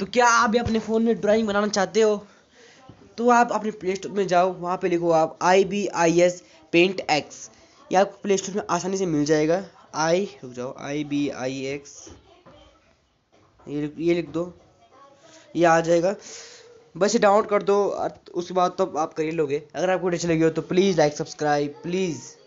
तो क्या आप भी अपने फ़ोन में ड्राइंग बनाना चाहते हो तो आप अपने प्ले स्टोर में जाओ वहाँ पे लिखो आप I B I S paint X ये आपको प्ले स्टोर में आसानी से मिल जाएगा आई रुक जाओ आई बी आई एक्स ये ये लिख दो ये आ जाएगा बस ये डाउनलोड कर दो उसके बाद तो आप कर ही लोगे अगर आपको अच्छी लगी हो तो प्लीज़ लाइक सब्सक्राइब प्लीज़